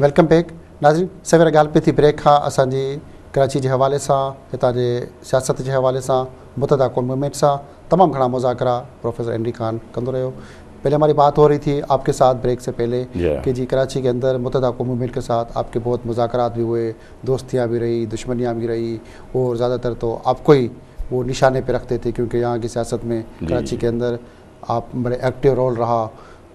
Welcome back नाज़रीन सवेरे गाल पे थी ब्रेक खां असांजी कराची के हवाले से इतना के सियासत के हवाले से मुतदा मूवमेंट से तमाम घड़ा मुज़ाकरा प्रोफेसर एंड्री खान रहे हो पहले हमारी बात हो रही थी आपके साथ ब्रेक से पहले कि जी कराची के अंदर मुतदा मूवमेंट के साथ आपके बहुत मुजाकर भी हुए दोस्तियाँ भी रही दुश्मनियाँ भी रही और ज़्यादातर तो आपको ही वो निशाने पर रखते थे क्योंकि यहाँ की सियासत में कराची के अंदर आप बड़े एक्टिव रोल रहा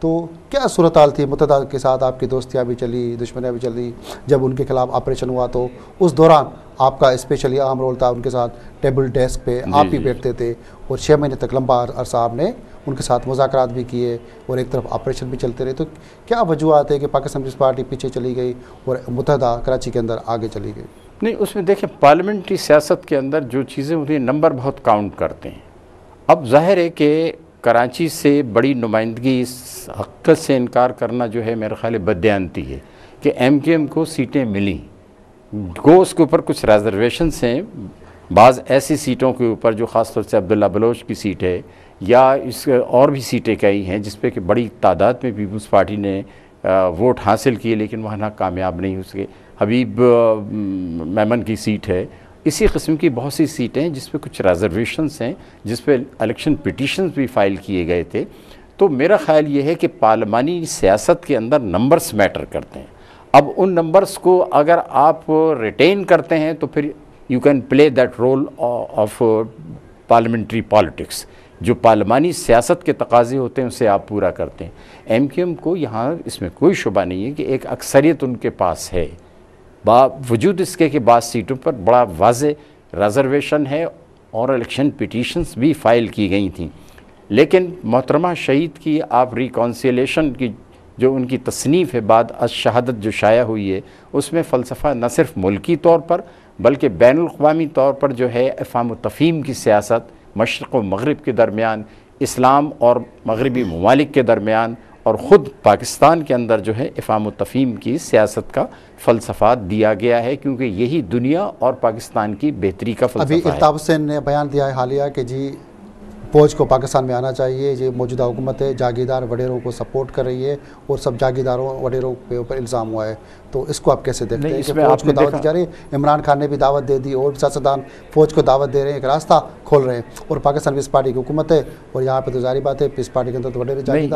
तो क्या सूरत हाल थी मुतदा के साथ आपकी दोस्तियाँ भी चली दुश्मनियाँ भी चली जब उनके खिलाफ ऑपरेशन हुआ तो उस दौरान आपका स्पेशली अहम रोल था उनके साथ टेबल डेस्क पे आप ही बैठते थे और छः महीने तक लंबा अरसा आपने उनके साथ मुजाकर भी किए और एक तरफ ऑपरेशन भी चलते रहे तो क्या वजूहत है कि पाकिस्तान पीपल्स पार्टी पीछे चली गई और मुतहदा कराची के अंदर आगे चली गई नहीं उसमें देखिए पार्लियामेंट्री सियासत के अंदर जो चीज़ें उन्हें नंबर बहुत काउंट करते हैं अब जाहिर है कि कराची से बड़ी नुमाइंदगी इस हक़त से इनकार करना जो है मेरे ख्याल बदयांती है कि एम के एम को सीटें मिली गो उसके ऊपर कुछ रिजर्वेशंस हैं बाज़ ऐसी सीटों के ऊपर जो ख़ास तौर से अब्दुल्ला बलोच की सीट है या इस और भी सीटें कई हैं जिस पर कि बड़ी तादाद में पीपल्स पार्टी ने वोट हासिल किए लेकिन वहाँ ना कामयाब नहीं हो सके हबीब मेमन की सीट है इसी कस्म की बहुत सी सीटें जिस पे कुछ रिजर्वेशंस हैं जिस पे इलेक्शन पिटिशन्स भी फ़ाइल किए गए थे तो मेरा ख्याल ये है कि पार्लमानी सियासत के अंदर नंबर्स मैटर करते हैं अब उन नंबर्स को अगर आप रिटेन करते हैं तो फिर you can play that role of parliamentary politics जो पार्लमानी सियासत के तकाजे होते हैं उसे आप पूरा करते हैं एम को यहाँ इसमें कोई शुबा नहीं है कि एक अक्सरियत उनके पास है बावजूद इसके कि बाद सीटों पर बड़ा वाज रिजर्वेशन है और इलेक्शन पिटिशन्स भी फ़ाइल की गई थी लेकिन मोहतरमा शहीद की आप रिकॉन्सिलेशन की जो उनकी तसनीफ़ है बाद अज शहादत जो शाया हुई है उसमें फ़लसफ़ा न सिर्फ मुल्की तौर पर बल्कि बैन अवी तौर पर जो है अफाम तफ़ीम की सियासत मशरक़ व मगरब के दरमियान इस्लाम और मगरबी ममालिक के दरमियान और ख़ुद पाकिस्तान के अंदर जो है इफ़ाम तफ़ीम की सियासत का फ़लसफ़ा दिया गया है क्योंकि यही दुनिया और पाकिस्तान की बेहतरी का अभी इल्ताब हुसैन ने बयान दिया है हालिया कि जी फौज को पाकिस्तान में आना चाहिए ये मौजूदा हुकूमत है जागीरदार वडेरों को सपोर्ट कर रही है और सब जागीरदारों वडेरों के ऊपर इल्ज़ाम हुआ है तो इसको आप कैसे देखते हैं कि फौज को दावत जा रही है इमरान खान ने भी दावत दे दी और सियासतदान फौज को दावत दे रहे हैं एक रास्ता खोल रहे हैं और पाकिस्तान पीस पार्टी की हुकूमत है और यहाँ पर तो जारी बात है पीस पार्टी के अंदर तो वडेरे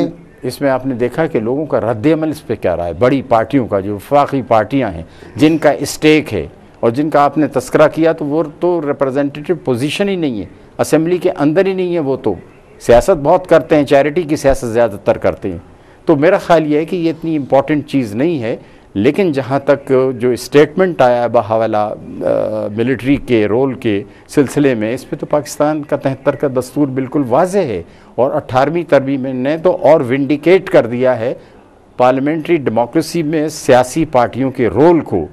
हैं इसमें आपने देखा कि लोगों का रद्द अमल इस पर क्या रहा है बड़ी पार्टियों का जो वफाकी पार्टियाँ हैं जिनका स्टेक है और जिनका आपने तस्करा किया तो वो तो रिप्रेजेंटेटिव पोजीशन ही नहीं है असम्बली के अंदर ही नहीं है वो तो सियासत बहुत करते हैं चैरिटी की सियासत ज़्यादातर करते हैं तो मेरा ख्याल ये है कि ये इतनी इम्पॉर्टेंट चीज़ नहीं है लेकिन जहाँ तक जो स्टेटमेंट आया है बहावला मिलिट्री के रोल के सिलसिले में इस पर तो पाकिस्तान का तहत्तर का दस्तूर बिल्कुल वाज है और अट्ठारहवीं में ने तो और विंडिकेट कर दिया है पार्लियामेंट्री डेमोक्रेसी में सियासी पार्टियों के रोल को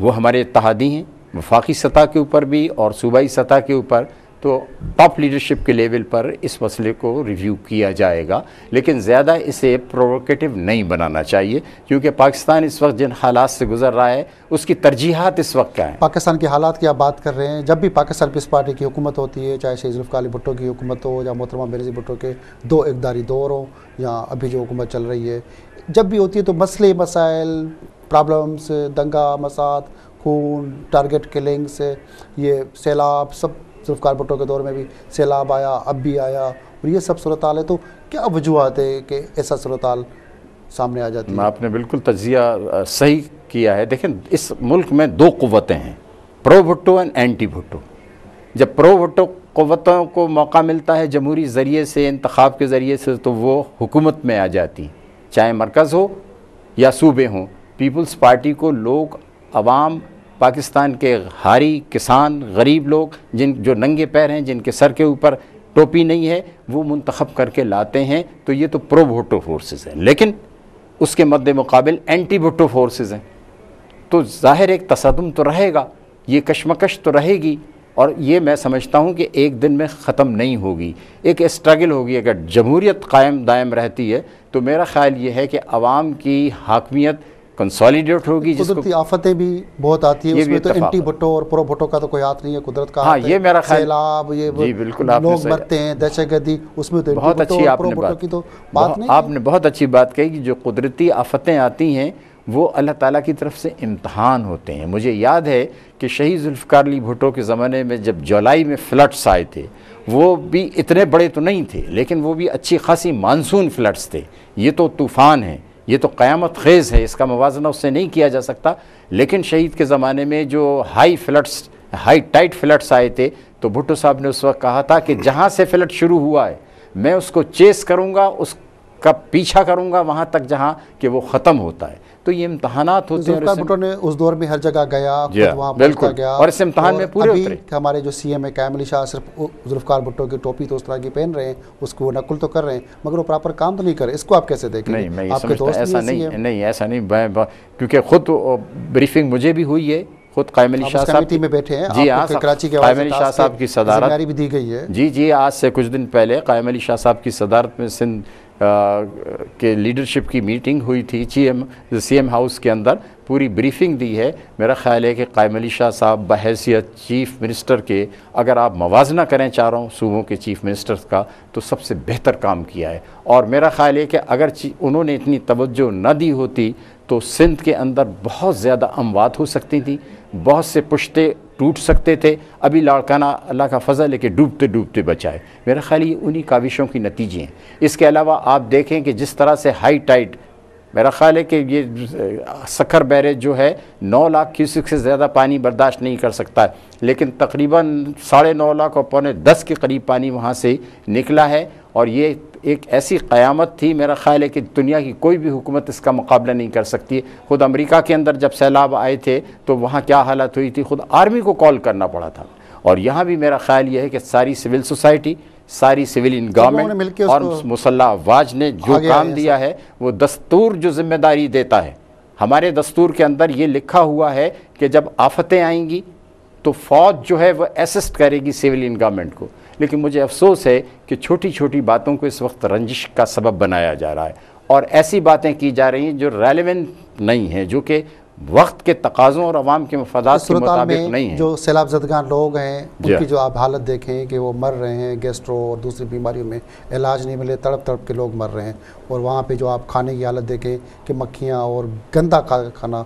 वो हमारे तहादी हैं वफाकी सतह के ऊपर भी और सूबाई सतह के ऊपर तो टॉप लीडरशिप के लेवल पर इस मसले को रिव्यू किया जाएगा लेकिन ज़्यादा इसे प्रोवोकेटिव नहीं बनाना चाहिए क्योंकि पाकिस्तान इस वक्त जिन हालात से गुजर रहा है उसकी तरजीहत इस वक्त क्या है पाकिस्तान के हालात की आप बात कर रहे हैं जब भी पाकिस्तान पीस पार्टी की हुकूमत होती है चाहे शहीद काली भुट्टो की हुकूमत हो या मोहतरमा मेरजी भुट्टो के दो इकदारी दौर हो या अभी जो हुकूमत चल रही है जब भी होती है तो मसले मसाइल प्रॉब्लम्स दंगा मसाद खून टारगेट किलिंग्स ये सैलाब सब जुल्फ़ार भुट्टो के दौर में भी सैलाब आया अब भी आया और ये सब सूरत है तो क्या वजूहत है कि ऐसा सूरत सामने आ जाती है आपने बिल्कुल तजिया सही किया है देखें इस मुल्क में दो कुतें हैं pro Bhutto and anti Bhutto जब प्रो भुट्टो क़वतों को मौका मिलता है जमहूरी ज़रिए से इंतखब के ज़रिए से तो वो हुकूमत में आ जाती चाहे मरकज़ हो या सूबे हों पीपल्स पार्टी को लोग आवाम पाकिस्तान के हारी किसान गरीब लोग जिन जो नंगे पैर हैं जिनके सर के ऊपर टोपी नहीं है वो मंतखब करके लाते हैं तो ये तो प्रो भुट्टो फोर्सेस हैं लेकिन उसके मद्द मुकाबल एंटी भुट्टो फोर्सेस हैं तो ज़ाहिर एक तसदम तो रहेगा ये कशमकश तो रहेगी और ये मैं समझता हूँ कि एक दिन में ख़त्म नहीं होगी एक स्ट्रगल होगी अगर जमहूरीत कायम दायम रहती है तो मेरा ख़्याल ये है कि आवाम की हाकमियत कंसोलिडेट होगी तो जिसको आफतें भी बहुत आती है उसमें तो एंटी भुट्टो और प्रो भुट्टो का तो कोई हाथ नहीं है कुदरत का हाँ ये मेरा ख्याल सैलाब ये जी बिल्कुल लोग मरते हैं दहशतगर्दी उसमें तो बहुत अच्छी आपने बात की तो बात नहीं आपने बहुत अच्छी बात कही कि जो कुदरती आफतें आती हैं वो अल्लाह ताला की तरफ से इम्तहान होते हैं मुझे याद है कि शहीद जुल्फ़ार अली भुटो के ज़माने में जब जुलाई में फ्लड्स आए थे वो भी इतने बड़े तो नहीं थे लेकिन वो भी अच्छी खासी मानसून फ्लड्स थे ये तो तूफ़ान हैं ये तो क़्यामत खेज़ है इसका मुवजना उससे नहीं किया जा सकता लेकिन शहीद के ज़माने में जो high floods high tide floods आए थे तो भुट्टो साहब ने उस वक्त कहा था कि जहाँ से फ्लड शुरू हुआ है मैं उसको चेस करूँगा उस का पीछा करूंगा वहां तक जहां कि वो ख़त्म होता है तो ये इम्तहान होते हैं भुट्टो ने उस दौर में हर जगह गया yeah, वहाँ बिल्कुल गया और इस इम्तहान में पूरे अभी हमारे जो सी एम है कैम अली शाह सिर्फ जुल्फकार भुट्टो की टोपी तो उस तरह की पहन रहे हैं उसको नकल तो कर रहे हैं मगर वो प्रॉपर काम तो नहीं कर रहे इसको आप कैसे देखें नहीं मैं आपके दोस्त ऐसा नहीं नहीं ऐसा नहीं क्योंकि खुद ब्रीफिंग मुझे भी हुई है खुद कायम अली शाह साहब में बैठे हैं जी आप हाँ, कराची के कायम अली शाह साहब की सदारत भी दी गई है जी जी आज से कुछ दिन पहले कायम अली शाह साहब की सदारत में सिंध के लीडरशिप की मीटिंग हुई थी G M C M house के अंदर पूरी ब्रीफिंग दी है मेरा ख्याल है कि कायम अली शाह साहब बहसीत चीफ मिनिस्टर के अगर आप मवाजना करें चारों सूबों के चीफ मिनिस्टर्स का तो सबसे बेहतर काम किया है और मेरा ख्याल है कि अगर उन्होंने इतनी तवज्जो न दी होती तो सिंध के अंदर बहुत ज़्यादा अमवात हो सकती थी बहुत से पुश्ते टूट सकते थे अभी लाड़काना अल्लाह का फजल है कि डूबते डूबते बचाए मेरा ख्याल ये उन्हीं काविशों की नतीजे हैं इसके अलावा आप देखें कि जिस तरह से हाई टाइट मेरा ख्याल है कि ये सखर बैरेज जो है नौ लाख क्यूसिक से ज़्यादा पानी बर्दाश्त नहीं कर सकता लेकिन तकरीबन साढ़े नौ लाख और पौने दस के करीब पानी वहाँ से निकला है और ये एक ऐसी क़यामत थी मेरा ख़्याल है कि दुनिया की कोई भी हुकूमत इसका मुकाबला नहीं कर सकती ख़ुद अमेरिका के अंदर जब सैलाब आए थे तो वहाँ क्या हालत हुई थी ख़ुद आर्मी को कॉल करना पड़ा था और यहाँ भी मेरा ख्याल ये है कि सारी सिविल सोसाइटी सारी इन तो गवर्नमेंट और मुसल्ला आवाज ने जो काम दिया है वो दस्तूर जो जिम्मेदारी देता है हमारे दस्तूर के अंदर ये लिखा हुआ है कि जब आफतें आएंगी तो फौज जो है वह असिस्ट करेगी इन गवर्नमेंट को लेकिन मुझे अफसोस है कि छोटी छोटी बातों को इस वक्त रंजिश का सबब बनाया जा रहा है और ऐसी बातें की जा रही हैं जो रेलिवेंट नहीं हैं जो कि वक्त के तकाज़ों और आवाम के मफादात के मुताबिक नहीं है जो सैलाब जदगान लोग हैं उनकी हाँ। जो आप हालत देखें कि वो मर रहे हैं गेस्ट्रो और दूसरी बीमारियों में इलाज नहीं मिले तड़प तड़प के लोग मर रहे हैं और वहाँ पे जो आप खाने की हालत देखें कि मक्खियाँ और गंदा खाना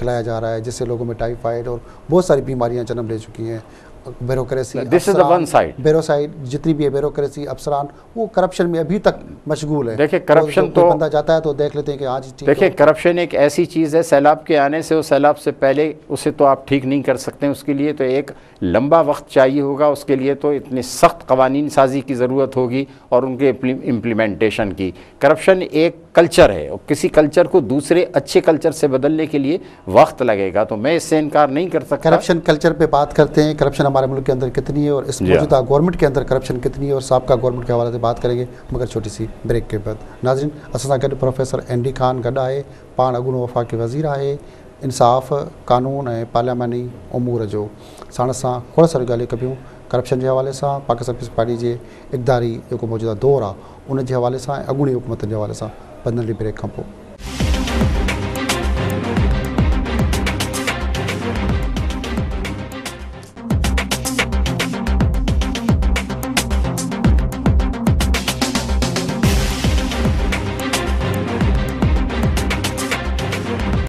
खिलाया जा रहा है जिससे लोगों में टाइफाइड और बहुत सारी बीमारियाँ जन्म ले चुकी हैं bureaucracy this is one side ब्यूरोसाइड जितनी भी है बेरोक्रेसी अफसरान वो करप्शन में अभी तक मशगूल है देखिए करप्शन तो, तो बंदा जाता है तो देख लेते हैं कि आज देखिए करप्शन एक ऐसी चीज़ है सैलाब के आने से उस सैलाब से पहले उसे तो आप ठीक नहीं कर सकते उसके लिए तो एक लंबा वक्त चाहिए होगा उसके लिए तो इतनी सख्त कवानीन साजी की ज़रूरत होगी और उनके इम्प्लीमेंटेशन की करप्शन एक कल्चर है और किसी कल्चर को दूसरे अच्छे कल्चर से बदलने के लिए वक्त लगेगा तो मैं इससे इनकार नहीं कर सकता करप्शन कल्चर पर बात करते हैं करप्शन हमारे मुल्क के अंदर कितनी है और इस मौजूदा गवर्नमेंट के अंदर करप्शन कितनी है और सबका गवर्नमेंट के हवाले से बात करेंगे मगर छोटी सी ब्रेक के बाद नाज़रीन असा सां प्रोफेसर एंडी खान गड है पान अॻूणो वफाक वज़ीर है इंसाफ़ क़ानून ए पार्लियामानी उमूर जो साण सा थोरा सारी ॻाल्हियूं कपियूं करप्शन के हवाले से पाकिस्तान पीपल्स पार्टी के इकदारी जो मौजूदा दौर आ उन जे हवाले सां ऐं अगूणी हुकूमतनि जे हवाले से पंद्रह ब्रेक का